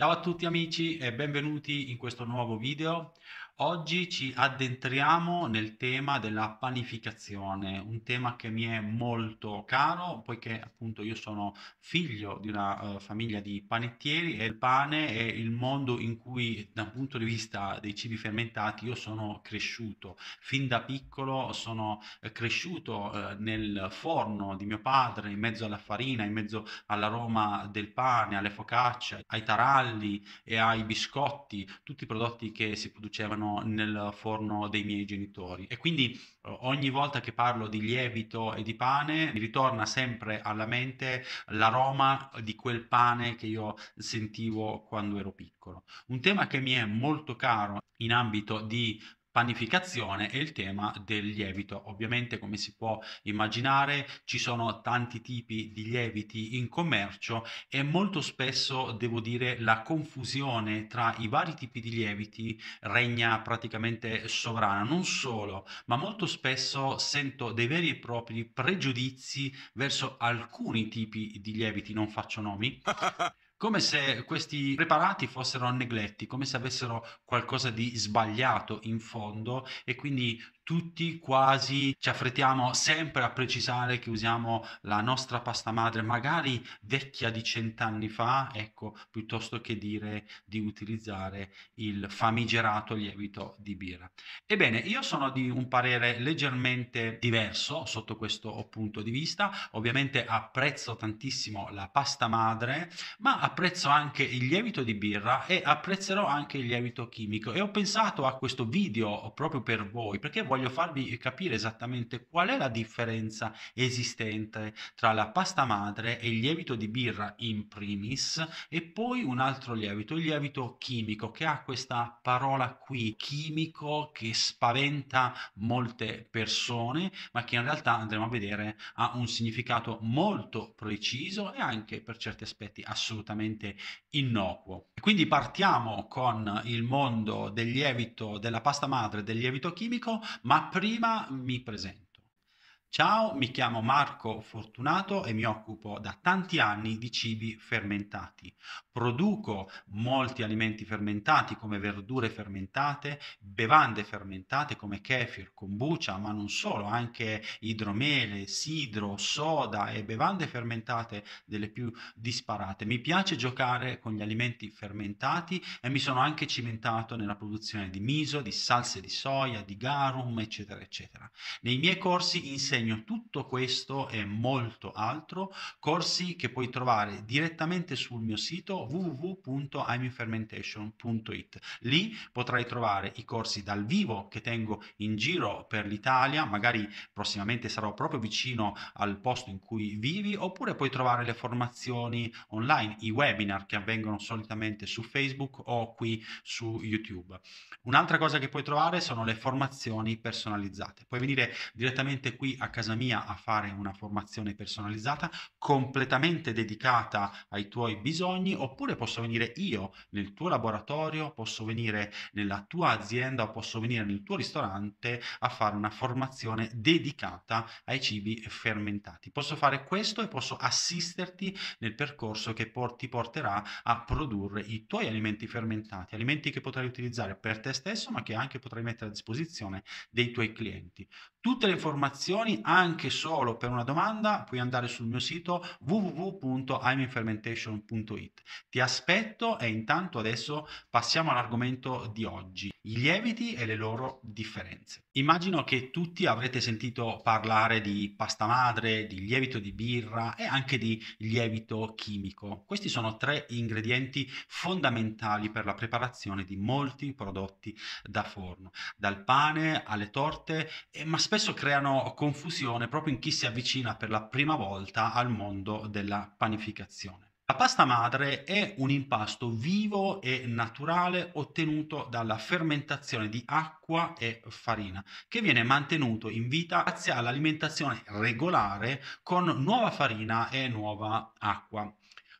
Ciao a tutti amici e benvenuti in questo nuovo video. Oggi ci addentriamo nel tema della panificazione, un tema che mi è molto caro, poiché appunto io sono figlio di una uh, famiglia di panettieri e il pane è il mondo in cui da un punto di vista dei cibi fermentati io sono cresciuto. Fin da piccolo sono eh, cresciuto uh, nel forno di mio padre, in mezzo alla farina, in mezzo all'aroma del pane, alle focacce, ai taralli e ai biscotti, tutti i prodotti che si producevano erano nel forno dei miei genitori. E quindi ogni volta che parlo di lievito e di pane mi ritorna sempre alla mente l'aroma di quel pane che io sentivo quando ero piccolo. Un tema che mi è molto caro in ambito di panificazione e il tema del lievito. Ovviamente, come si può immaginare, ci sono tanti tipi di lieviti in commercio e molto spesso, devo dire, la confusione tra i vari tipi di lieviti regna praticamente sovrana. Non solo, ma molto spesso sento dei veri e propri pregiudizi verso alcuni tipi di lieviti, non faccio nomi. come se questi preparati fossero negletti, come se avessero qualcosa di sbagliato in fondo e quindi tutti quasi ci affrettiamo sempre a precisare che usiamo la nostra pasta madre, magari vecchia di cent'anni fa, ecco, piuttosto che dire di utilizzare il famigerato lievito di birra. Ebbene, io sono di un parere leggermente diverso sotto questo punto di vista. Ovviamente apprezzo tantissimo la pasta madre, ma apprezzo anche il lievito di birra e apprezzerò anche il lievito chimico. E ho pensato a questo video proprio per voi, perché voglio voglio farvi capire esattamente qual è la differenza esistente tra la pasta madre e il lievito di birra in primis e poi un altro lievito, il lievito chimico che ha questa parola qui, chimico, che spaventa molte persone, ma che in realtà andremo a vedere ha un significato molto preciso e anche per certi aspetti assolutamente innocuo. Quindi partiamo con il mondo del lievito, della pasta madre, del lievito chimico, ma prima mi presento. Ciao, mi chiamo Marco Fortunato e mi occupo da tanti anni di cibi fermentati. Produco molti alimenti fermentati come verdure fermentate, bevande fermentate come kefir, kombucha, ma non solo, anche idromele, sidro, soda e bevande fermentate delle più disparate. Mi piace giocare con gli alimenti fermentati e mi sono anche cimentato nella produzione di miso, di salse di soia, di garum, eccetera, eccetera. Nei miei corsi insegno insegno tutto questo e molto altro, corsi che puoi trovare direttamente sul mio sito www.imifermentation.it. Lì potrai trovare i corsi dal vivo che tengo in giro per l'Italia, magari prossimamente sarò proprio vicino al posto in cui vivi, oppure puoi trovare le formazioni online, i webinar che avvengono solitamente su Facebook o qui su YouTube. Un'altra cosa che puoi trovare sono le formazioni personalizzate. Puoi venire direttamente qui a casa mia a fare una formazione personalizzata completamente dedicata ai tuoi bisogni oppure posso venire io nel tuo laboratorio, posso venire nella tua azienda o posso venire nel tuo ristorante a fare una formazione dedicata ai cibi fermentati. Posso fare questo e posso assisterti nel percorso che por- ti porterà a produrre i tuoi alimenti fermentati, alimenti che potrai utilizzare per te stesso ma che anche potrai mettere a disposizione dei tuoi clienti. Tutte le informazioni anche solo per una domanda puoi andare sul mio sito www.iminfermentation.it. Ti aspetto e intanto adesso passiamo all'argomento di oggi, i lieviti e le loro differenze. Immagino che tutti avrete sentito parlare di pasta madre, di lievito di birra e anche di lievito chimico. Questi sono tre ingredienti fondamentali per la preparazione di molti prodotti da forno, dal pane alle torte, eh, ma spesso creano confusione confusione proprio in chi si avvicina per la prima volta al mondo della panificazione. La pasta madre è un impasto vivo e naturale ottenuto dalla fermentazione di acqua e farina, che viene mantenuto in vita grazie all'alimentazione regolare con nuova farina e nuova acqua.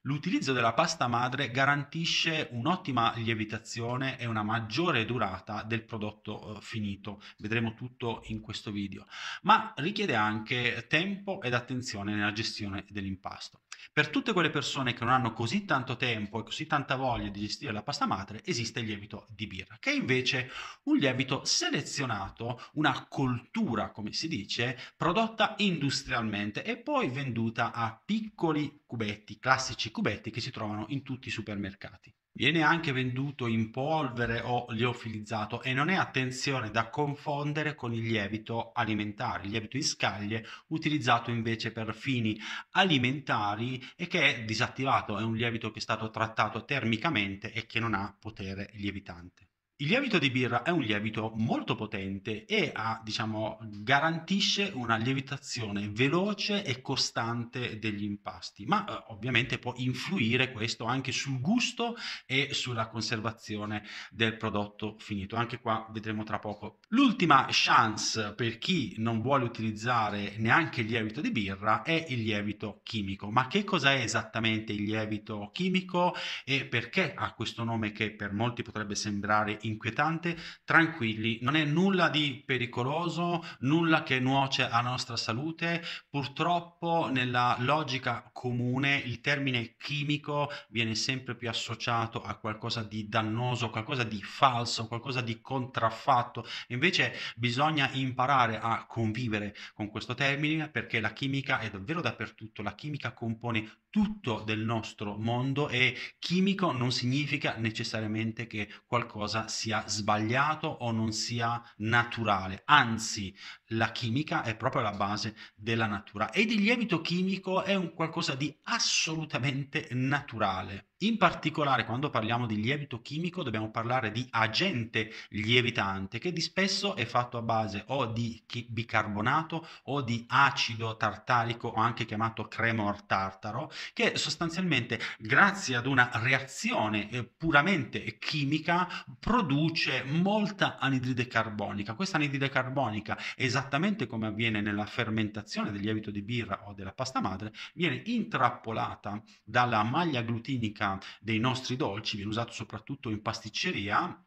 L'utilizzo della pasta madre garantisce un'ottima lievitazione e una maggiore durata del prodotto eh, finito, vedremo tutto in questo video, ma richiede anche tempo ed attenzione nella gestione dell'impasto. Per tutte quelle persone che non hanno così tanto tempo e così tanta voglia di gestire la pasta madre, esiste il lievito di birra, che è invece un lievito selezionato, una coltura, come si dice, prodotta industrialmente e poi venduta a piccoli cubetti, classici cubetti che si trovano in tutti i supermercati. Viene anche venduto in polvere o liofilizzato e non è attenzione da confondere con il lievito alimentare, il lievito in scaglie utilizzato invece per fini alimentari e che è disattivato, è un lievito che è stato trattato termicamente e che non ha potere lievitante. Il lievito di birra è un lievito molto potente e ha, diciamo, garantisce una lievitazione veloce e costante degli impasti, ma eh, ovviamente può influire questo anche sul gusto e sulla conservazione del prodotto finito. Anche qua vedremo tra poco. L'ultima chance per chi non vuole utilizzare neanche il lievito di birra è il lievito chimico. Ma che cos'è esattamente il lievito chimico e perché ha questo nome che per molti potrebbe sembrare inquietante, tranquilli, non è nulla di pericoloso, nulla che nuoce alla nostra salute. Purtroppo nella logica comune il termine chimico viene sempre più associato a qualcosa di dannoso, qualcosa di falso, qualcosa di contraffatto. Invece bisogna imparare a convivere con questo termine perché la chimica è davvero dappertutto, la chimica compone tutto del nostro mondo e chimico non significa necessariamente che qualcosa sia sia sbagliato o non sia naturale, anzi la chimica è proprio la base della natura ed il lievito chimico è un qualcosa di assolutamente naturale. In particolare, quando parliamo di lievito chimico, dobbiamo parlare di agente lievitante, che di spesso è fatto a base o di bicarbonato o di acido tartarico, o anche chiamato cremor tartaro, che sostanzialmente, grazie ad una reazione eh, puramente chimica, produce molta anidride carbonica. Questa anidride carbonica, esattamente come avviene nella fermentazione del lievito di birra o della pasta madre, viene intrappolata dalla maglia glutinica dei nostri dolci viene usato soprattutto in pasticceria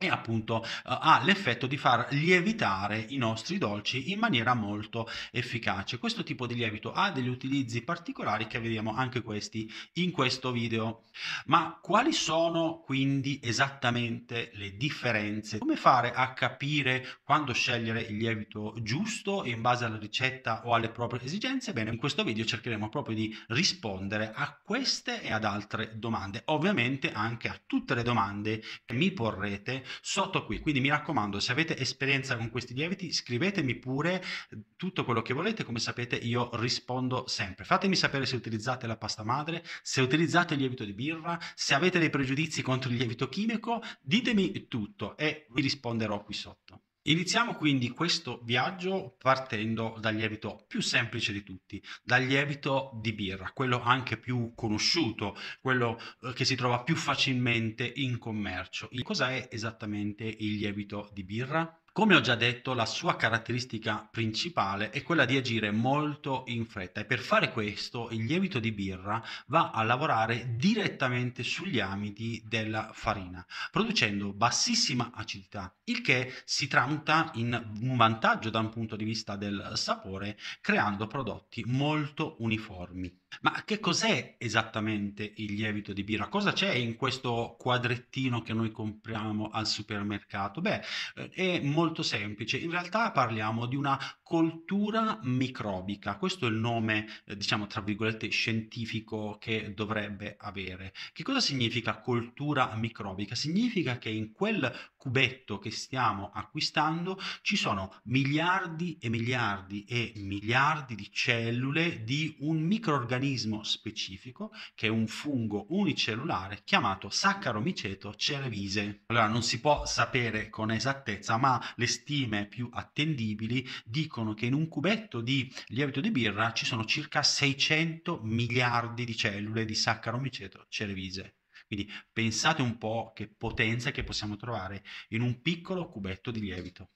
e appunto eh, ha l'effetto di far lievitare i nostri dolci in maniera molto efficace. Questo tipo di lievito ha degli utilizzi particolari che vediamo anche questi in questo video. Ma quali sono quindi esattamente le differenze? Come fare a capire quando scegliere il lievito giusto in base alla ricetta o alle proprie esigenze? Bene, in questo video cercheremo proprio di rispondere a queste e ad altre domande, ovviamente anche a tutte le domande che mi porrete sotto qui. Quindi mi raccomando, se avete esperienza con questi lieviti, scrivetemi pure eh, tutto quello che volete. Come sapete, io rispondo sempre. Fatemi sapere se utilizzate la pasta madre, se utilizzate il lievito di birra, se avete dei pregiudizi contro il lievito chimico. Ditemi tutto e vi risponderò qui sotto. Iniziamo quindi questo viaggio partendo dal lievito più semplice di tutti, dal lievito di birra, quello anche più conosciuto, quello eh, che si trova più facilmente in commercio. Cos'è esattamente il lievito di birra? Come ho già detto, la sua caratteristica principale è quella di agire molto in fretta e per fare questo il lievito di birra va a lavorare direttamente sugli amidi della farina, producendo bassissima acidità, il che si tramuta in un vantaggio da un punto di vista del sapore, creando prodotti molto uniformi. Ma che cos'è esattamente il lievito di birra? Cosa c'è in questo quadrettino che noi compriamo al supermercato? Beh, eh, è molto semplice. In realtà parliamo di una coltura microbica. Questo è il nome, eh, diciamo, tra virgolette, scientifico che dovrebbe avere. Che cosa significa coltura microbica? Significa che in quel cubetto che stiamo acquistando ci sono miliardi e miliardi e miliardi di cellule di un microorganismo specifico che è un fungo unicellulare chiamato Saccharomyceto cerevise. Allora non si può sapere con esattezza, ma le stime più attendibili dicono che in un cubetto di lievito di birra ci sono circa 600 miliardi di cellule di Saccharomyceto cerevise. Quindi pensate un po' che potenza che possiamo trovare in un piccolo cubetto di lievito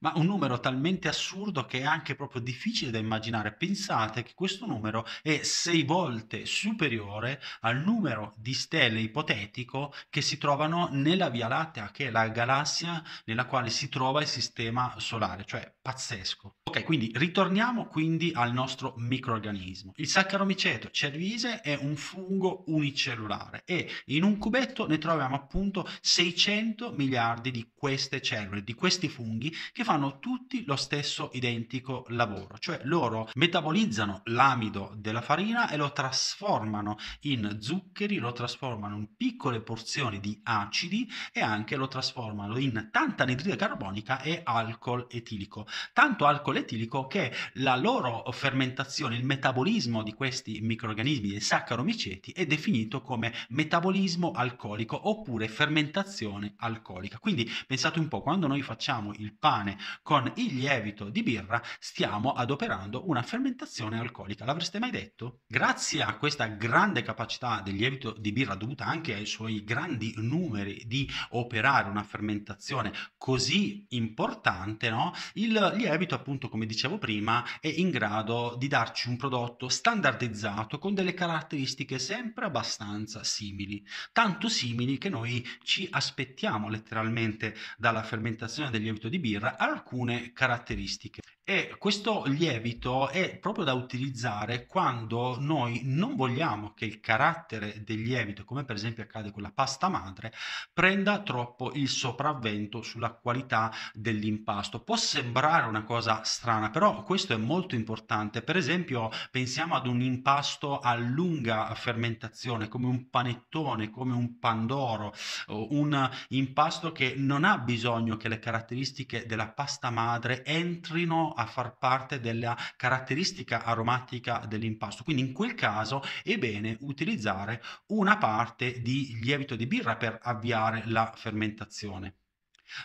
ma un numero talmente assurdo che è anche proprio difficile da immaginare. Pensate che questo numero è sei volte superiore al numero di stelle ipotetico che si trovano nella Via Lattea, che è la galassia nella quale si trova il sistema solare, cioè pazzesco. Ok, quindi ritorniamo quindi al nostro microorganismo. Il Saccharomyceto cervise è un fungo unicellulare e in un cubetto ne troviamo appunto 600 miliardi di queste cellule, di questi funghi che fanno tutti lo stesso identico lavoro, cioè loro metabolizzano l'amido della farina e lo trasformano in zuccheri, lo trasformano in piccole porzioni di acidi e anche lo trasformano in tanta nitride carbonica e alcol etilico. Tanto alcol etilico che la loro fermentazione, il metabolismo di questi microrganismi, dei saccaromiceti, è definito come metabolismo alcolico oppure fermentazione alcolica. Quindi pensate un po', quando noi facciamo il pane con il lievito di birra stiamo adoperando una fermentazione alcolica. L'avreste mai detto? Grazie a questa grande capacità del lievito di birra dovuta anche ai suoi grandi numeri di operare una fermentazione così importante, no? il lievito appunto come dicevo prima è in grado di darci un prodotto standardizzato con delle caratteristiche sempre abbastanza simili, tanto simili che noi ci aspettiamo letteralmente dalla fermentazione del lievito di birra alcune caratteristiche e questo lievito è proprio da utilizzare quando noi non vogliamo che il carattere del lievito, come per esempio accade con la pasta madre, prenda troppo il sopravvento sulla qualità dell'impasto. Può sembrare una cosa strana, però questo è molto importante. Per esempio, pensiamo ad un impasto a lunga fermentazione, come un panettone, come un pandoro, un impasto che non ha bisogno che le caratteristiche della pasta pasta madre entrino a far parte della caratteristica aromatica dell'impasto. Quindi in quel caso è bene utilizzare una parte di lievito di birra per avviare la fermentazione.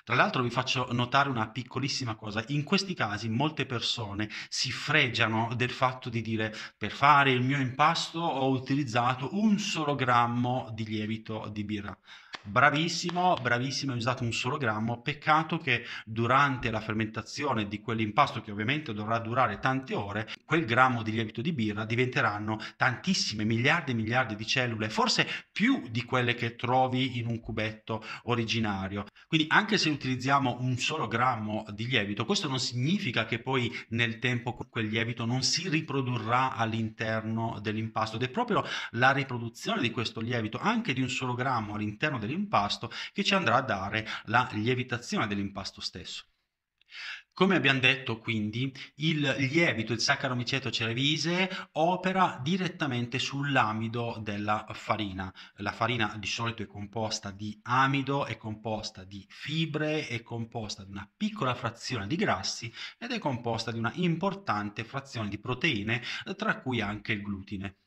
Tra l'altro vi faccio notare una piccolissima cosa, in questi casi molte persone si fregiano del fatto di dire per fare il mio impasto ho utilizzato un solo grammo di lievito di birra. Bravissimo, bravissimo, hai usato un solo grammo. Peccato che durante la fermentazione di quell'impasto, che ovviamente dovrà durare tante ore, quel grammo di lievito di birra diventeranno tantissime, miliardi e miliardi di cellule, forse più di quelle che trovi in un cubetto originario. Quindi anche se utilizziamo un solo grammo di lievito, questo non significa che poi nel tempo quel lievito non si riprodurrà all'interno dell'impasto ed è proprio la riproduzione di questo lievito, anche di un solo grammo all'interno dell'impasto, dell'impasto che ci andrà a dare la lievitazione dell'impasto stesso. Come abbiamo detto, quindi, il lievito, il Saccharomyceto cerevisiae, opera direttamente sull'amido della farina. La farina di solito è composta di amido, è composta di fibre, è composta di una piccola frazione di grassi ed è composta di una importante frazione di proteine, tra cui anche il glutine.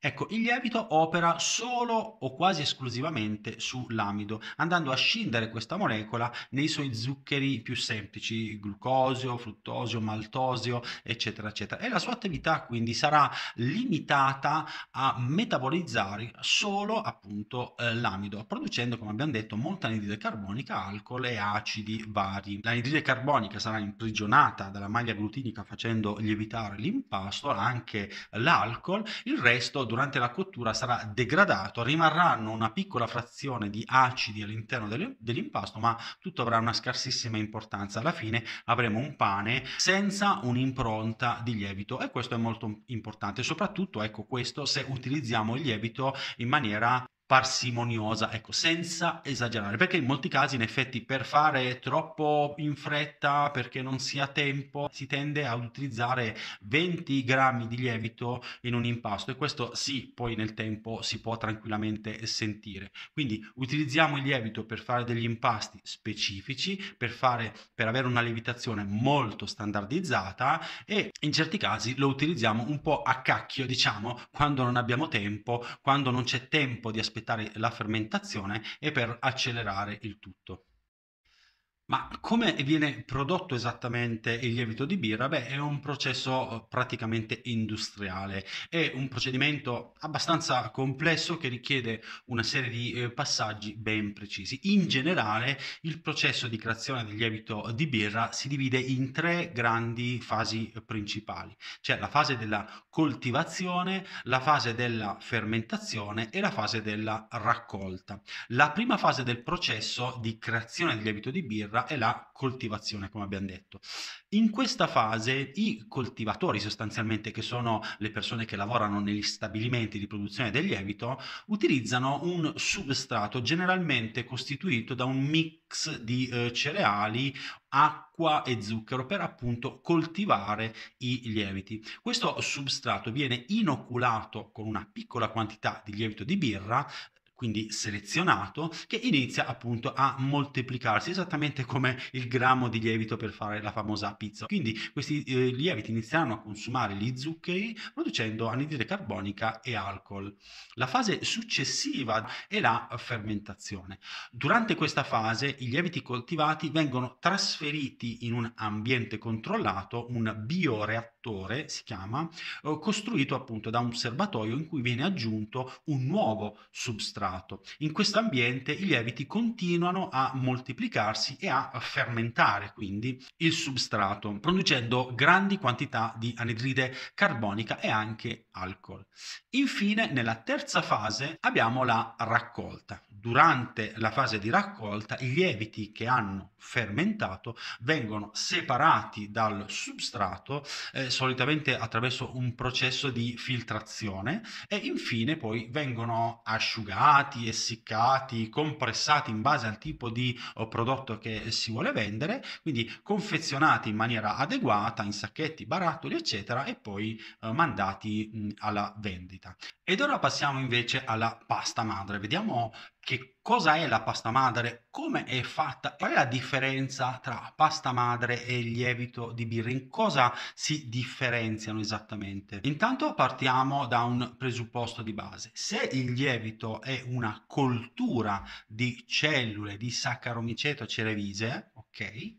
Ecco, il lievito opera solo o quasi esclusivamente sull'amido, andando a scindere questa molecola nei suoi zuccheri più semplici, glucosio, fruttosio, maltosio, eccetera, eccetera. E la sua attività quindi sarà limitata a metabolizzare solo appunto eh, l'amido, producendo, come abbiamo detto, molta anidride carbonica, alcol e acidi vari. L'anidride carbonica sarà imprigionata dalla maglia glutinica facendo lievitare l'impasto, anche l'alcol, il resto questo durante la cottura sarà degradato, rimarranno una piccola frazione di acidi all'interno dell'impasto, ma tutto avrà una scarsissima importanza. Alla fine avremo un pane senza un'impronta di lievito e questo è molto importante, soprattutto ecco questo se utilizziamo il lievito in maniera parsimoniosa, ecco, senza esagerare, perché in molti casi in effetti per fare troppo in fretta, perché non si ha tempo, si tende ad utilizzare 20 grammi di lievito in un impasto e questo sì, poi nel tempo si può tranquillamente sentire. Quindi utilizziamo il lievito per fare degli impasti specifici, per, fare, per avere una lievitazione molto standardizzata e in certi casi lo utilizziamo un po' a cacchio, diciamo, quando non abbiamo tempo, quando non c'è tempo di aspettare aspettare la fermentazione e per accelerare il tutto. Ma come viene prodotto esattamente il lievito di birra? Beh, è un processo eh, praticamente industriale, è un procedimento abbastanza complesso che richiede una serie di eh, passaggi ben precisi. In generale, il processo di creazione del lievito di birra si divide in tre grandi fasi principali, cioè la fase della coltivazione, la fase della fermentazione e la fase della raccolta. La prima fase del processo di creazione del lievito di birra agricoltura e la coltivazione, come abbiamo detto. In questa fase i coltivatori sostanzialmente, che sono le persone che lavorano negli stabilimenti di produzione del lievito, utilizzano un substrato generalmente costituito da un mix di eh, cereali, acqua e zucchero per appunto coltivare i lieviti. Questo substrato viene inoculato con una piccola quantità di lievito di birra quindi selezionato, che inizia appunto a moltiplicarsi, esattamente come il grammo di lievito per fare la famosa pizza. Quindi questi eh, lieviti inizieranno a consumare gli zuccheri producendo anidride carbonica e alcol. La fase successiva è la fermentazione. Durante questa fase i lieviti coltivati vengono trasferiti in un ambiente controllato, un bioreattore reattore, si chiama, eh, costruito appunto da un serbatoio in cui viene aggiunto un nuovo substrato. In questo ambiente i lieviti continuano a moltiplicarsi e a fermentare quindi il substrato, producendo grandi quantità di anidride carbonica e anche alcol. Infine, nella terza fase abbiamo la raccolta. Durante la fase di raccolta i lieviti che hanno fermentato vengono separati dal substrato eh, solitamente attraverso un processo di filtrazione e infine poi vengono asciugati, essiccati, compressati in base al tipo di eh, prodotto che si vuole vendere, quindi confezionati in maniera adeguata in sacchetti, barattoli, eccetera, e poi eh, mandati mh, alla vendita. Ed ora passiamo invece alla pasta madre. Vediamo che cosa è la pasta madre, come è fatta, qual è la differenza tra pasta madre e lievito di birra, in cosa si differenziano esattamente. Intanto partiamo da un presupposto di base. Se il lievito è una coltura di cellule di saccaromiceto cerevise, ok?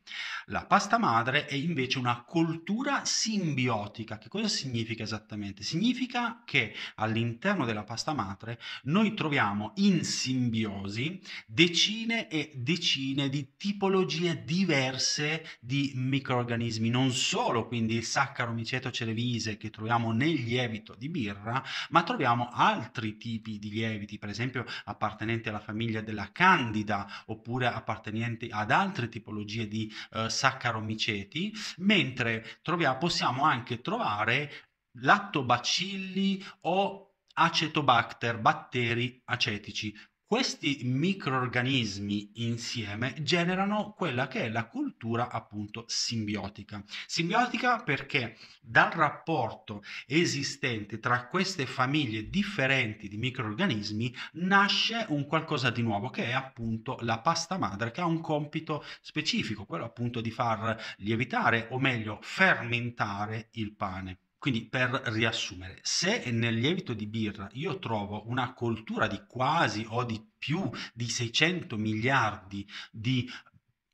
La pasta madre è invece una coltura simbiotica. Che cosa significa esattamente? Significa che all'interno all'interno della pasta madre noi troviamo in simbiosi decine e decine di tipologie diverse di microorganismi, non solo quindi il saccaro miceto cerevisiae che troviamo nel lievito di birra, ma troviamo altri tipi di lieviti, per esempio appartenenti alla famiglia della candida oppure appartenenti ad altre tipologie di eh, saccaro miceti, mentre troviamo, possiamo anche trovare lattobacilli o acetobacter, batteri acetici. Questi microorganismi insieme generano quella che è la cultura appunto simbiotica. Simbiotica perché dal rapporto esistente tra queste famiglie differenti di microorganismi nasce un qualcosa di nuovo che è appunto la pasta madre che ha un compito specifico, quello appunto di far lievitare o meglio fermentare il pane. Quindi per riassumere, se nel lievito di birra io trovo una coltura di quasi o di più di 600 miliardi di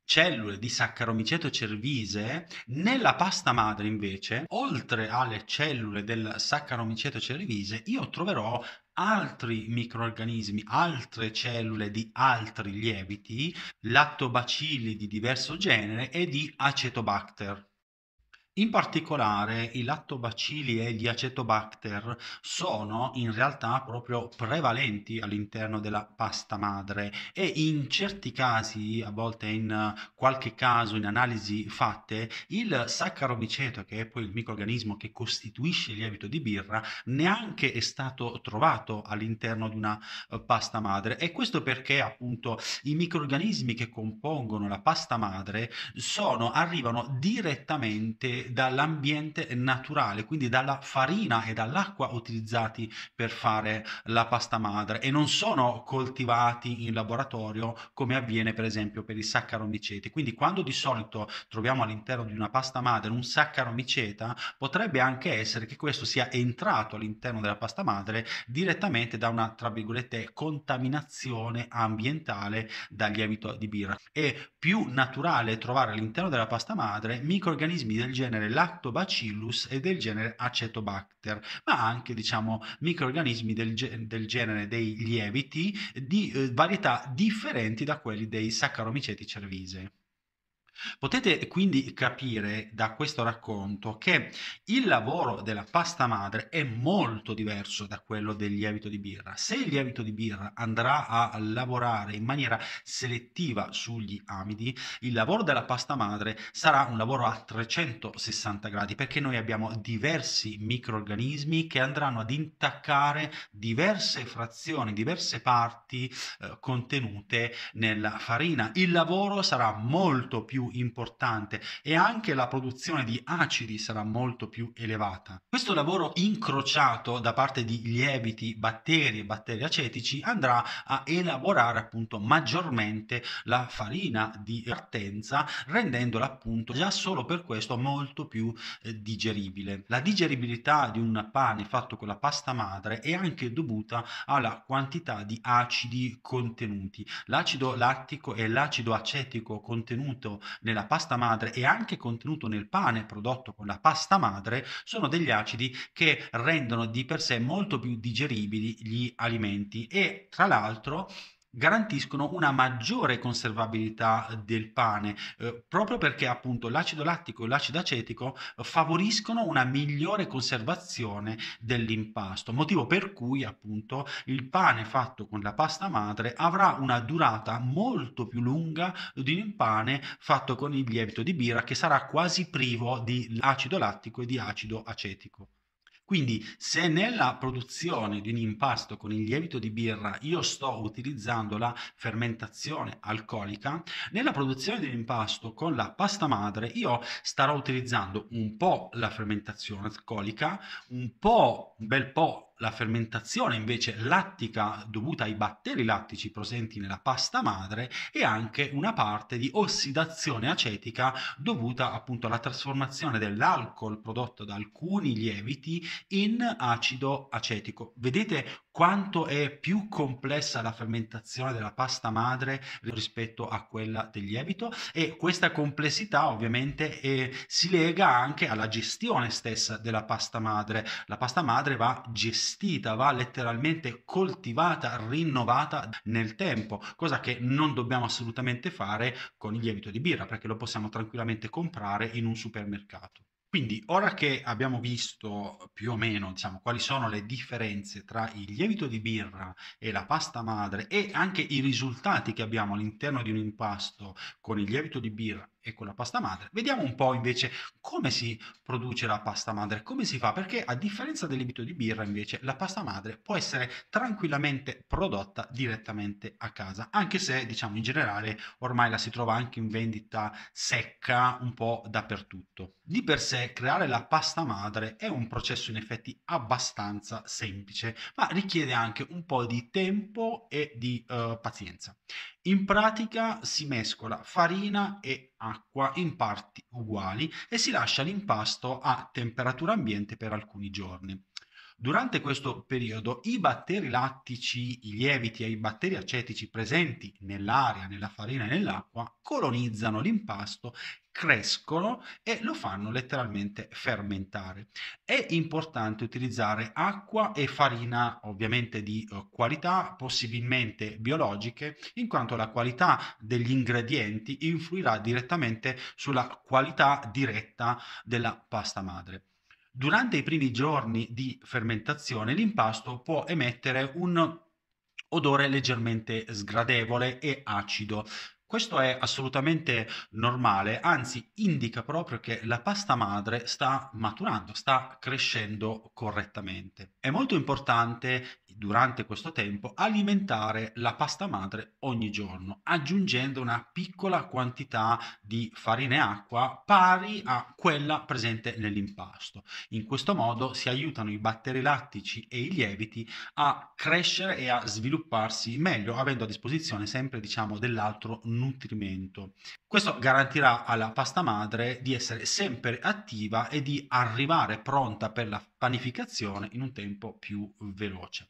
cellule di saccaromiceto cervise, nella pasta madre invece, oltre alle cellule del saccaromiceto cervise, io troverò altri microorganismi, altre cellule di altri lieviti, lattobacilli di diverso genere e di acetobacter. In particolare i lattobacilli e gli acetobacter sono in realtà proprio prevalenti all'interno della pasta madre e in certi casi, a volte in qualche caso in analisi fatte, il saccaromiceto, che è poi il microorganismo che costituisce il lievito di birra, neanche è stato trovato all'interno di una eh, pasta madre e questo perché appunto i microorganismi che compongono la pasta madre sono, arrivano direttamente dall'ambiente naturale, quindi dalla farina e dall'acqua utilizzati per fare la pasta madre e non sono coltivati in laboratorio come avviene per esempio per i saccaromiceti. Quindi quando di solito troviamo all'interno di una pasta madre un saccaromiceta, potrebbe anche essere che questo sia entrato all'interno della pasta madre direttamente da una, tra virgolette, contaminazione ambientale dal lievito di birra. È più naturale trovare all'interno della pasta madre microorganismi del genere genere Lactobacillus e del genere Acetobacter, ma anche diciamo microorganismi del, del genere dei lieviti di eh, varietà differenti da quelli dei Saccharomyceti cervisei. Potete quindi capire da questo racconto che il lavoro della pasta madre è molto diverso da quello del lievito di birra. Se il lievito di birra andrà a lavorare in maniera selettiva sugli amidi, il lavoro della pasta madre sarà un lavoro a 360 gradi perché noi abbiamo diversi microorganismi che andranno ad intaccare diverse frazioni, diverse parti eh, contenute nella farina. Il lavoro sarà molto più più importante e anche la produzione di acidi sarà molto più elevata. Questo lavoro incrociato da parte di lieviti, batteri e batteri acetici andrà a elaborare appunto maggiormente la farina di partenza rendendola appunto già solo per questo molto più eh, digeribile. La digeribilità di un pane fatto con la pasta madre è anche dovuta alla quantità di acidi contenuti. L'acido lattico e l'acido acetico contenuto nella pasta madre e anche contenuto nel pane prodotto con la pasta madre sono degli acidi che rendono di per sé molto più digeribili gli alimenti e tra l'altro garantiscono una maggiore conservabilità del pane, eh, proprio perché appunto l'acido lattico e l'acido acetico eh, favoriscono una migliore conservazione dell'impasto, motivo per cui appunto il pane fatto con la pasta madre avrà una durata molto più lunga di un pane fatto con il lievito di birra che sarà quasi privo di acido lattico e di acido acetico. Quindi se nella produzione di un impasto con il lievito di birra io sto utilizzando la fermentazione alcolica, nella produzione di un impasto con la pasta madre io starò utilizzando un po' la fermentazione alcolica, un po', un bel po' la fermentazione invece lattica dovuta ai batteri lattici presenti nella pasta madre e anche una parte di ossidazione acetica dovuta appunto alla trasformazione dell'alcol prodotto da alcuni lieviti in acido acetico. Vedete quanto è più complessa la fermentazione della pasta madre rispetto a quella del lievito e questa complessità ovviamente eh, si lega anche alla gestione stessa della pasta madre. La pasta madre va gestita, va letteralmente coltivata, rinnovata nel tempo, cosa che non dobbiamo assolutamente fare con il lievito di birra perché lo possiamo tranquillamente comprare in un supermercato. Quindi, ora che abbiamo visto più o meno diciamo, quali sono le differenze tra il lievito di birra e la pasta madre e anche i risultati che abbiamo all'interno di un impasto con il lievito di birra e con la pasta madre. Vediamo un po' invece come si produce la pasta madre, come si fa, perché a differenza del lievito di birra invece la pasta madre può essere tranquillamente prodotta direttamente a casa, anche se diciamo in generale ormai la si trova anche in vendita secca un po' dappertutto. Di per sé creare la pasta madre è un processo in effetti abbastanza semplice, ma richiede anche un po' di tempo e di uh, pazienza. In pratica si mescola farina e acqua in parti uguali e si lascia l'impasto a temperatura ambiente per alcuni giorni. Durante questo periodo i batteri lattici, i lieviti e i batteri acetici presenti nell'aria, nella farina e nell'acqua colonizzano l'impasto, crescono e lo fanno letteralmente fermentare. È importante utilizzare acqua e farina ovviamente di eh, qualità, possibilmente biologiche, in quanto la qualità degli ingredienti influirà direttamente sulla qualità diretta della pasta madre. Durante i primi giorni di fermentazione l'impasto può emettere un odore leggermente sgradevole e acido. Questo è assolutamente normale, anzi indica proprio che la pasta madre sta maturando, sta crescendo correttamente. È molto importante durante questo tempo alimentare la pasta madre ogni giorno, aggiungendo una piccola quantità di farina e acqua pari a quella presente nell'impasto. In questo modo si aiutano i batteri lattici e i lieviti a crescere e a svilupparsi meglio, avendo a disposizione sempre diciamo dell'altro nutrimento. Questo garantirà alla pasta madre di essere sempre attiva e di arrivare pronta per la panificazione in un tempo più veloce.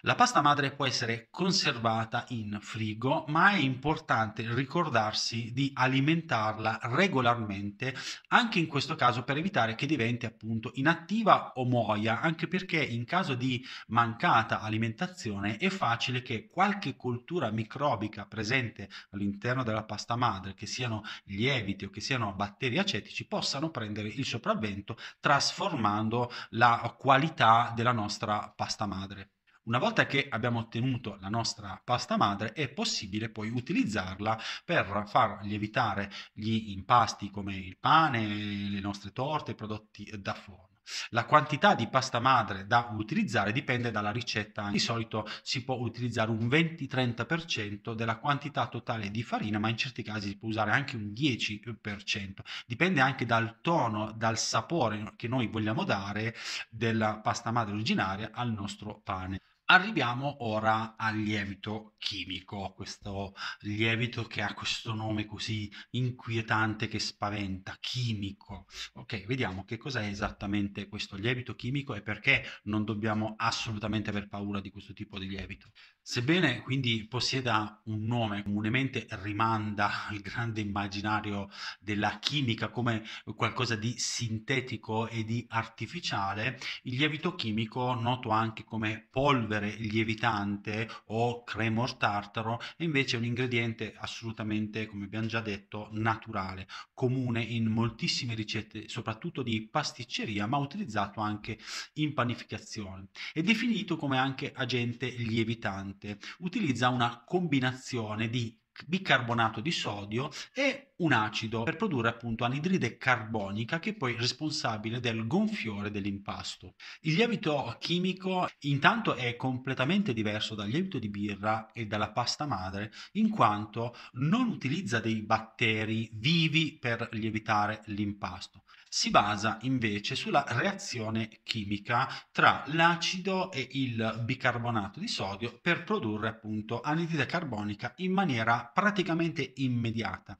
La pasta madre può essere conservata in frigo, ma è importante ricordarsi di alimentarla regolarmente, anche in questo caso per evitare che diventi appunto inattiva o muoia, anche perché in caso di mancata alimentazione è facile che qualche coltura microbica presente all'interno della pasta madre, che siano lieviti o che siano batteri acetici, possano prendere il sopravvento trasformando la qualità della nostra pasta madre. Una volta che abbiamo ottenuto la nostra pasta madre è possibile poi utilizzarla per far lievitare gli impasti come il pane, le nostre torte, i prodotti da forno. La quantità di pasta madre da utilizzare dipende dalla ricetta. Di solito si può utilizzare un 20-30% della quantità totale di farina, ma in certi casi si può usare anche un 10%. Dipende anche dal tono, dal sapore che noi vogliamo dare della pasta madre originaria al nostro pane. Arriviamo ora al lievito chimico, questo lievito che ha questo nome così inquietante che spaventa, chimico. Ok, vediamo che cos'è esattamente questo lievito chimico e perché non dobbiamo assolutamente aver paura di questo tipo di lievito. Sebbene quindi possieda un nome, comunemente rimanda al grande immaginario della chimica come qualcosa di sintetico e di artificiale, il lievito chimico, noto anche come polvere lievitante o cremor tartaro, è invece un ingrediente assolutamente, come abbiamo già detto, naturale, comune in moltissime ricette, soprattutto di pasticceria, ma utilizzato anche in panificazione. È definito come anche agente lievitante pesante utilizza una combinazione di bicarbonato di sodio e un acido per produrre appunto anidride carbonica che è poi responsabile del gonfiore dell'impasto. Il lievito chimico intanto è completamente diverso dal lievito di birra e dalla pasta madre in quanto non utilizza dei batteri vivi per lievitare l'impasto, si basa invece sulla reazione chimica tra l'acido e il bicarbonato di sodio per produrre appunto anidride carbonica in maniera praticamente immediata.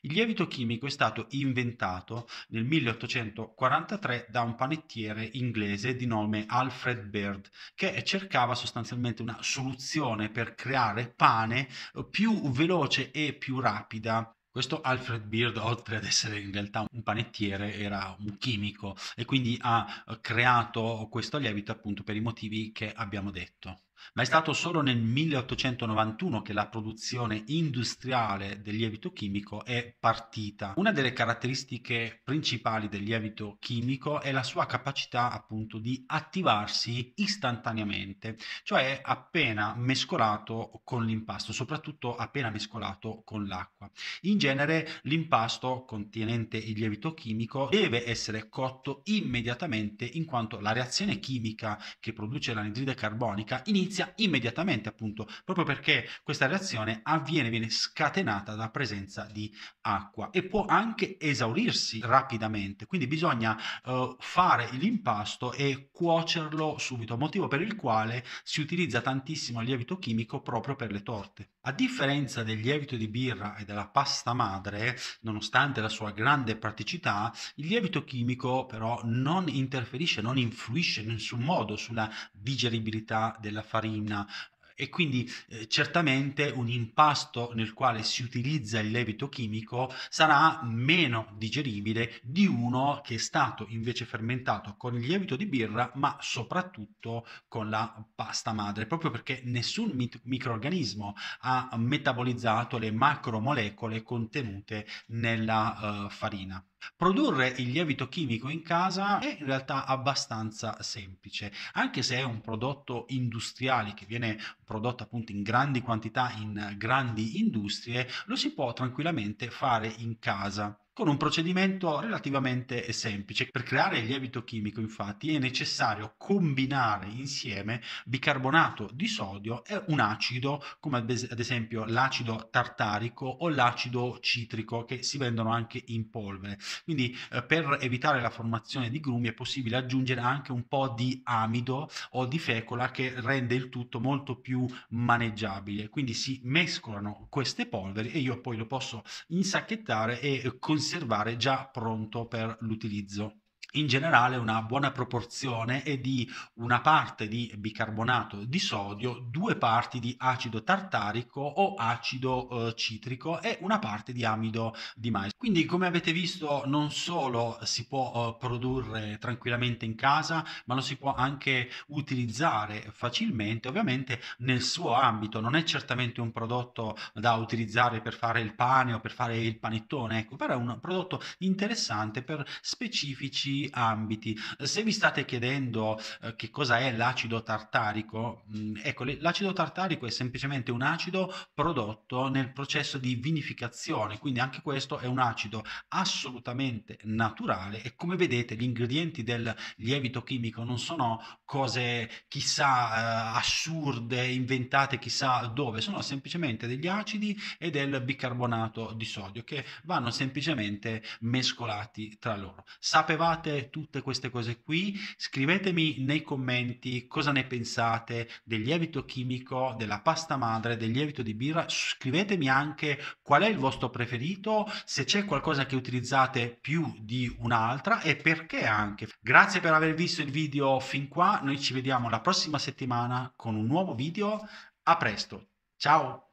Il lievito chimico è stato inventato nel 1843 da un panettiere inglese di nome Alfred Baird che cercava sostanzialmente una soluzione per creare pane più veloce e più rapida questo Alfred Beard, oltre ad essere in realtà un panettiere, era un chimico e quindi ha eh, creato questo lievito appunto per i motivi che abbiamo detto ma è stato solo nel 1891 che la produzione industriale del lievito chimico è partita. Una delle caratteristiche principali del lievito chimico è la sua capacità appunto di attivarsi istantaneamente, cioè appena mescolato con l'impasto, soprattutto appena mescolato con l'acqua. In genere l'impasto contenente il lievito chimico deve essere cotto immediatamente in quanto la reazione chimica che produce l'anidride carbonica inizia inizia immediatamente, appunto, proprio perché questa reazione avviene, viene scatenata dalla presenza di acqua e può anche esaurirsi rapidamente, quindi bisogna uh, fare l'impasto e cuocerlo subito, motivo per il quale si utilizza tantissimo il lievito chimico proprio per le torte. A differenza del lievito di birra e della pasta madre, nonostante la sua grande praticità, il lievito chimico però non interferisce, non influisce in nessun modo sulla digeribilità della farina farina e quindi eh, certamente un impasto nel quale si utilizza il lievito chimico sarà meno digeribile di uno che è stato invece fermentato con il lievito di birra ma soprattutto con la pasta madre proprio perché nessun mit- microorganismo ha metabolizzato le macromolecole contenute nella uh, farina. Produrre il lievito chimico in casa è in realtà abbastanza semplice, anche se è un prodotto industriale che viene prodotto appunto in grandi quantità in grandi industrie, lo si può tranquillamente fare in casa con un procedimento relativamente semplice. Per creare il lievito chimico, infatti, è necessario combinare insieme bicarbonato di sodio e un acido, come ad esempio l'acido tartarico o l'acido citrico, che si vendono anche in polvere. Quindi, eh, per evitare la formazione di grumi, è possibile aggiungere anche un po' di amido o di fecola, che rende il tutto molto più maneggiabile. Quindi si mescolano queste polveri e io poi lo posso insacchettare e consigliare conservare già pronto per l'utilizzo in generale una buona proporzione è di una parte di bicarbonato di sodio, due parti di acido tartarico o acido eh, citrico e una parte di amido di mais. Quindi come avete visto non solo si può eh, produrre tranquillamente in casa, ma lo si può anche utilizzare facilmente, ovviamente nel suo ambito, non è certamente un prodotto da utilizzare per fare il pane o per fare il panettone, ecco, però è un prodotto interessante per specifici ambiti. Se vi state chiedendo eh, che cosa è l'acido tartarico, mh, mm, ecco, l'acido tartarico è semplicemente un acido prodotto nel processo di vinificazione, quindi anche questo è un acido assolutamente naturale e come vedete gli ingredienti del lievito chimico non sono cose chissà eh, assurde, inventate chissà dove, sono semplicemente degli acidi e del bicarbonato di sodio che vanno semplicemente mescolati tra loro. Sapevate fate tutte queste cose qui, scrivetemi nei commenti cosa ne pensate del lievito chimico, della pasta madre, del lievito di birra, scrivetemi anche qual è il vostro preferito, se c'è qualcosa che utilizzate più di un'altra e perché anche. Grazie per aver visto il video fin qua, noi ci vediamo la prossima settimana con un nuovo video, a presto, ciao!